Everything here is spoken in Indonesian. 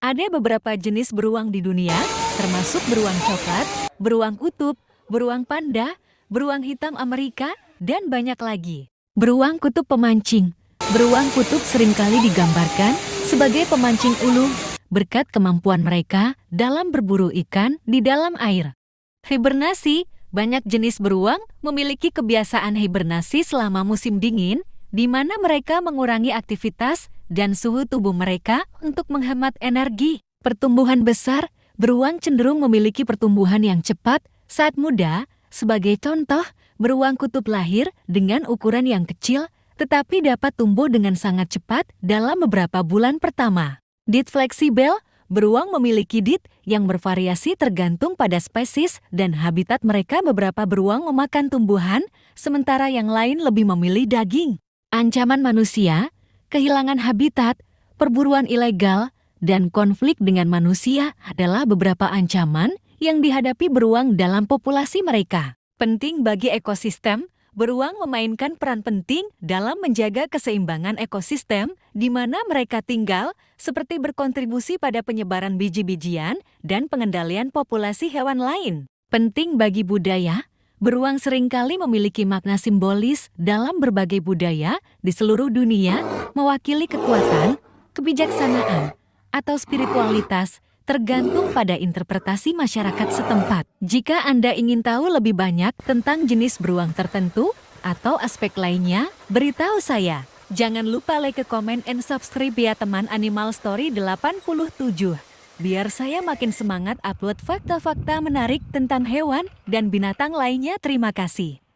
Ada beberapa jenis beruang di dunia, termasuk beruang coklat, beruang kutub, beruang panda, beruang hitam Amerika, dan banyak lagi. Beruang kutub pemancing Beruang kutub seringkali digambarkan sebagai pemancing ulu berkat kemampuan mereka dalam berburu ikan di dalam air. Hibernasi Banyak jenis beruang memiliki kebiasaan hibernasi selama musim dingin di mana mereka mengurangi aktivitas dan suhu tubuh mereka untuk menghemat energi. Pertumbuhan besar, beruang cenderung memiliki pertumbuhan yang cepat saat muda. Sebagai contoh, beruang kutub lahir dengan ukuran yang kecil tetapi dapat tumbuh dengan sangat cepat dalam beberapa bulan pertama. Dit fleksibel, beruang memiliki dit yang bervariasi tergantung pada spesies dan habitat mereka. Beberapa beruang memakan tumbuhan, sementara yang lain lebih memilih daging ancaman manusia, kehilangan habitat, perburuan ilegal, dan konflik dengan manusia adalah beberapa ancaman yang dihadapi beruang dalam populasi mereka. Penting bagi ekosistem, beruang memainkan peran penting dalam menjaga keseimbangan ekosistem di mana mereka tinggal, seperti berkontribusi pada penyebaran biji-bijian dan pengendalian populasi hewan lain. Penting bagi budaya, beruang seringkali memiliki makna simbolis dalam berbagai budaya di seluruh dunia, mewakili kekuatan, kebijaksanaan, atau spiritualitas tergantung pada interpretasi masyarakat setempat. Jika Anda ingin tahu lebih banyak tentang jenis beruang tertentu atau aspek lainnya, beritahu saya. Jangan lupa like, comment, and subscribe ya teman Animal Story 87. Biar saya makin semangat upload fakta-fakta menarik tentang hewan dan binatang lainnya. Terima kasih.